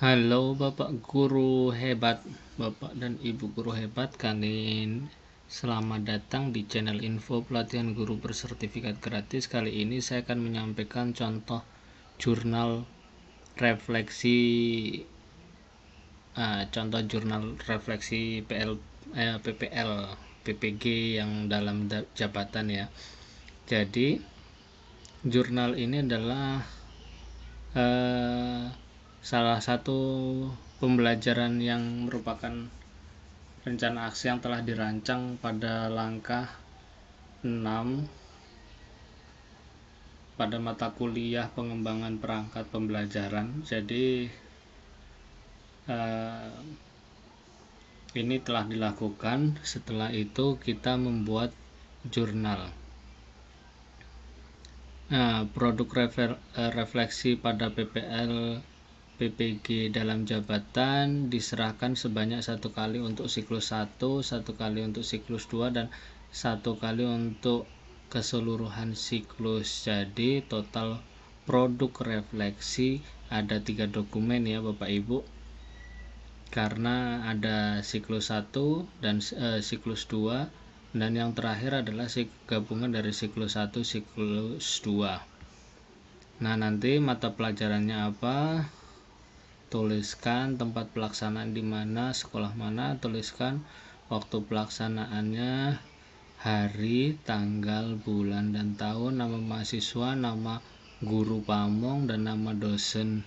Halo Bapak Guru hebat, Bapak dan Ibu Guru hebat kalian. Selamat datang di channel info pelatihan guru bersertifikat gratis. Kali ini saya akan menyampaikan contoh jurnal refleksi uh, contoh jurnal refleksi PL eh, PPL PPG yang dalam jabatan ya. Jadi jurnal ini adalah uh, salah satu pembelajaran yang merupakan rencana aksi yang telah dirancang pada langkah 6 pada mata kuliah pengembangan perangkat pembelajaran jadi eh, ini telah dilakukan setelah itu kita membuat jurnal nah produk eh, refleksi pada PPL PPG dalam jabatan diserahkan sebanyak satu kali untuk siklus 1, satu kali untuk siklus 2 dan satu kali untuk keseluruhan siklus. Jadi total produk refleksi ada tiga dokumen ya Bapak Ibu. Karena ada siklus 1 dan e, siklus 2 dan yang terakhir adalah gabungan dari siklus 1 siklus 2. Nah, nanti mata pelajarannya apa? tuliskan tempat pelaksanaan di mana, sekolah mana, tuliskan waktu pelaksanaannya, hari, tanggal, bulan dan tahun, nama mahasiswa, nama guru pamong dan nama dosen.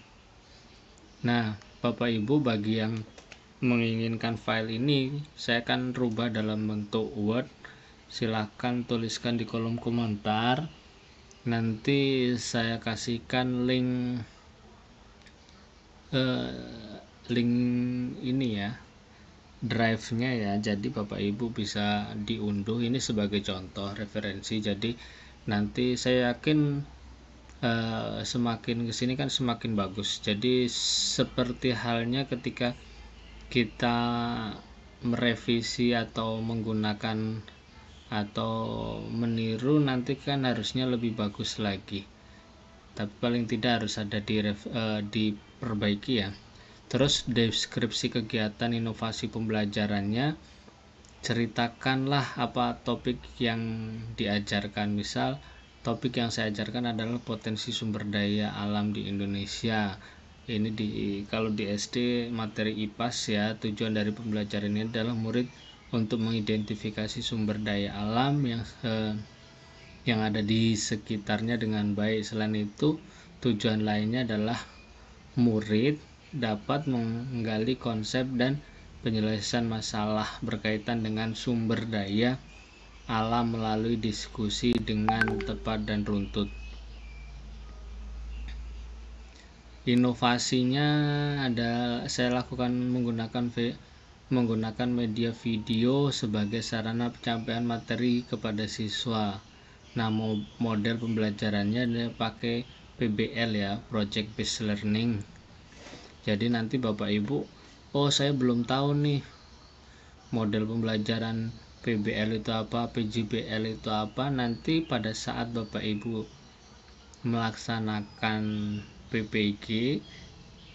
Nah, Bapak Ibu bagi yang menginginkan file ini, saya akan rubah dalam bentuk Word. Silahkan tuliskan di kolom komentar. Nanti saya kasihkan link link ini ya drive-nya ya jadi Bapak Ibu bisa diunduh ini sebagai contoh referensi jadi nanti saya yakin uh, semakin kesini kan semakin bagus jadi seperti halnya ketika kita merevisi atau menggunakan atau meniru nanti kan harusnya lebih bagus lagi tapi paling tidak harus ada di uh, diperbaiki ya terus deskripsi kegiatan inovasi pembelajarannya ceritakanlah apa topik yang diajarkan misal topik yang saya ajarkan adalah potensi sumber daya alam di Indonesia ini di kalau di SD materi IPAS ya tujuan dari pembelajaran ini adalah murid untuk mengidentifikasi sumber daya alam yang eh, yang ada di sekitarnya dengan baik. Selain itu, tujuan lainnya adalah murid dapat menggali konsep dan penyelesaian masalah berkaitan dengan sumber daya alam melalui diskusi dengan tepat dan runtut. Inovasinya ada saya lakukan menggunakan menggunakan media video sebagai sarana pencapaian materi kepada siswa Nah, model pembelajarannya dia pakai PBL ya, Project Based Learning. Jadi nanti Bapak Ibu, oh saya belum tahu nih model pembelajaran PBL itu apa, PJBL itu apa. Nanti pada saat Bapak Ibu melaksanakan PPG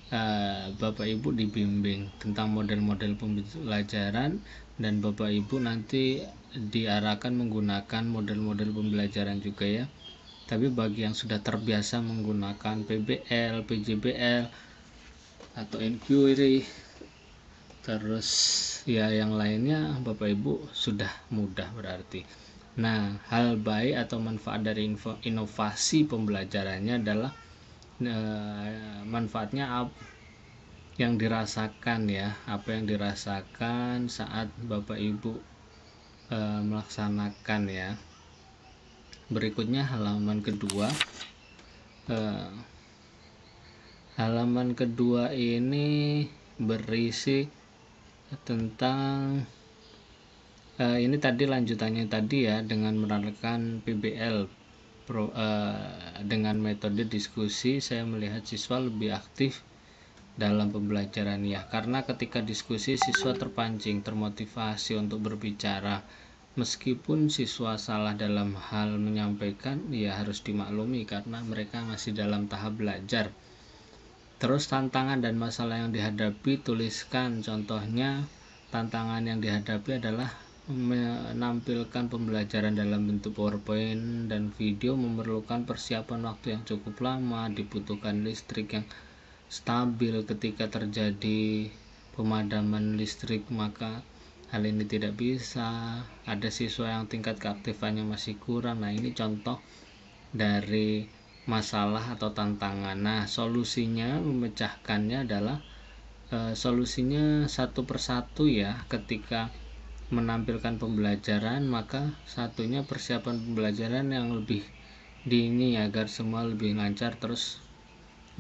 Eh, Bapak Ibu dibimbing tentang model-model pembelajaran dan Bapak Ibu nanti diarahkan menggunakan model-model pembelajaran juga ya. Tapi bagi yang sudah terbiasa menggunakan PBL, PJBL atau inquiry terus ya yang lainnya Bapak Ibu sudah mudah berarti. Nah, hal baik atau manfaat dari inovasi pembelajarannya adalah Eh, manfaatnya apa yang dirasakan ya apa yang dirasakan saat bapak ibu e, melaksanakan ya berikutnya halaman kedua e, halaman kedua ini berisi tentang e, ini tadi lanjutannya tadi ya dengan menerapkan PBL pro, uh, dengan metode diskusi saya melihat siswa lebih aktif dalam pembelajaran ya karena ketika diskusi siswa terpancing termotivasi untuk berbicara meskipun siswa salah dalam hal menyampaikan ya harus dimaklumi karena mereka masih dalam tahap belajar terus tantangan dan masalah yang dihadapi tuliskan contohnya tantangan yang dihadapi adalah menampilkan pembelajaran dalam bentuk PowerPoint dan video memerlukan persiapan waktu yang cukup lama, dibutuhkan listrik yang stabil ketika terjadi pemadaman listrik maka hal ini tidak bisa. Ada siswa yang tingkat keaktifannya masih kurang. Nah, ini contoh dari masalah atau tantangan. Nah, solusinya memecahkannya adalah e, solusinya satu persatu ya ketika menampilkan pembelajaran maka satunya persiapan pembelajaran yang lebih dini agar semua lebih lancar terus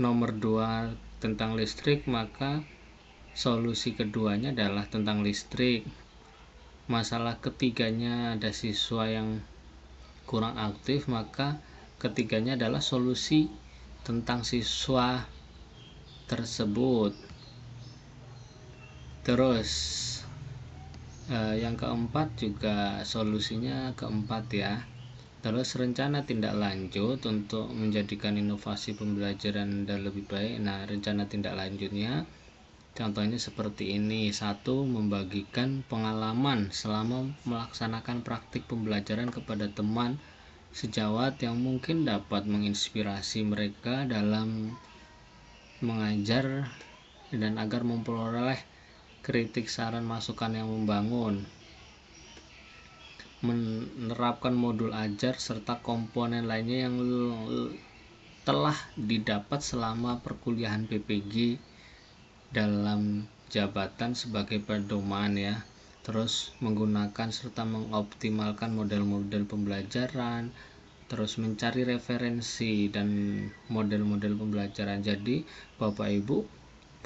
nomor dua tentang listrik maka solusi keduanya adalah tentang listrik masalah ketiganya ada siswa yang kurang aktif maka ketiganya adalah solusi tentang siswa tersebut terus Eh, yang keempat juga solusinya keempat ya terus rencana tindak lanjut untuk menjadikan inovasi pembelajaran dan lebih baik nah rencana tindak lanjutnya contohnya seperti ini satu membagikan pengalaman selama melaksanakan praktik pembelajaran kepada teman sejawat yang mungkin dapat menginspirasi mereka dalam mengajar dan agar memperoleh kritik saran masukan yang membangun menerapkan modul ajar serta komponen lainnya yang telah didapat selama perkuliahan PPG dalam jabatan sebagai pedoman ya terus menggunakan serta mengoptimalkan model-model pembelajaran terus mencari referensi dan model-model pembelajaran jadi Bapak Ibu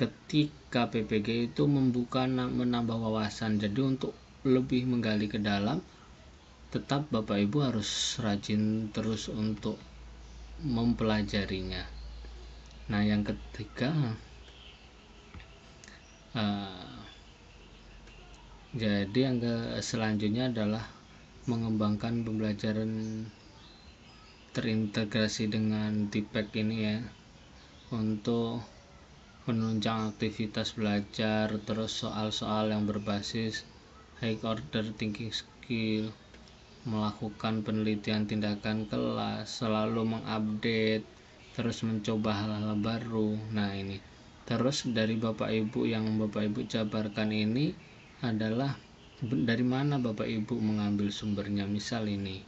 ketika PPG itu membuka menambah wawasan jadi untuk lebih menggali ke dalam tetap Bapak Ibu harus rajin terus untuk mempelajarinya nah yang ketiga uh, jadi yang ke selanjutnya adalah mengembangkan pembelajaran terintegrasi dengan Tipek ini ya untuk menunjang aktivitas belajar, terus soal-soal yang berbasis high order thinking skill, melakukan penelitian tindakan kelas, selalu mengupdate, terus mencoba hal-hal baru. Nah, ini. Terus dari Bapak Ibu yang Bapak Ibu jabarkan ini adalah dari mana Bapak Ibu mengambil sumbernya misal ini.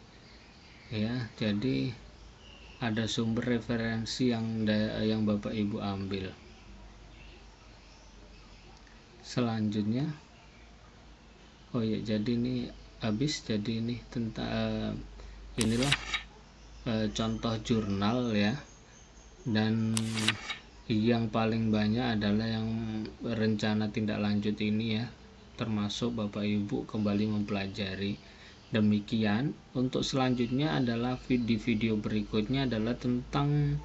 Ya, jadi ada sumber referensi yang yang Bapak Ibu ambil selanjutnya oh ya jadi ini habis jadi ini tentang uh, eh, inilah uh, contoh jurnal ya dan yang paling banyak adalah yang rencana tindak lanjut ini ya termasuk Bapak Ibu kembali mempelajari demikian untuk selanjutnya adalah di video berikutnya adalah tentang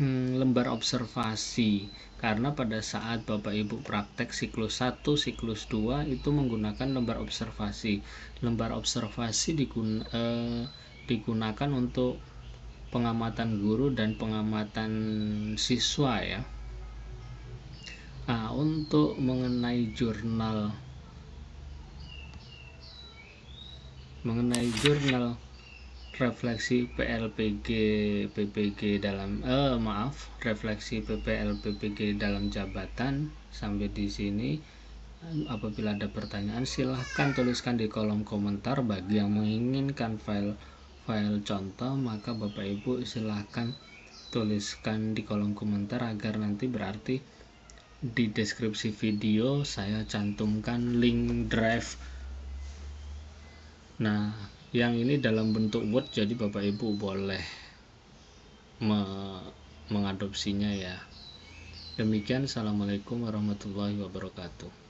hmm, lembar observasi karena pada saat Bapak Ibu praktek siklus 1, siklus 2 itu menggunakan lembar observasi. Lembar observasi digun eh, digunakan untuk pengamatan guru dan pengamatan siswa ya. Nah, untuk mengenai jurnal mengenai jurnal refleksi PLPG PPG dalam eh maaf refleksi PPL dalam jabatan sampai di sini apabila ada pertanyaan silahkan tuliskan di kolom komentar bagi yang menginginkan file file contoh maka Bapak Ibu silahkan tuliskan di kolom komentar agar nanti berarti di deskripsi video saya cantumkan link drive nah yang ini dalam bentuk Word jadi Bapak Ibu boleh me mengadopsinya ya demikian Assalamualaikum warahmatullahi wabarakatuh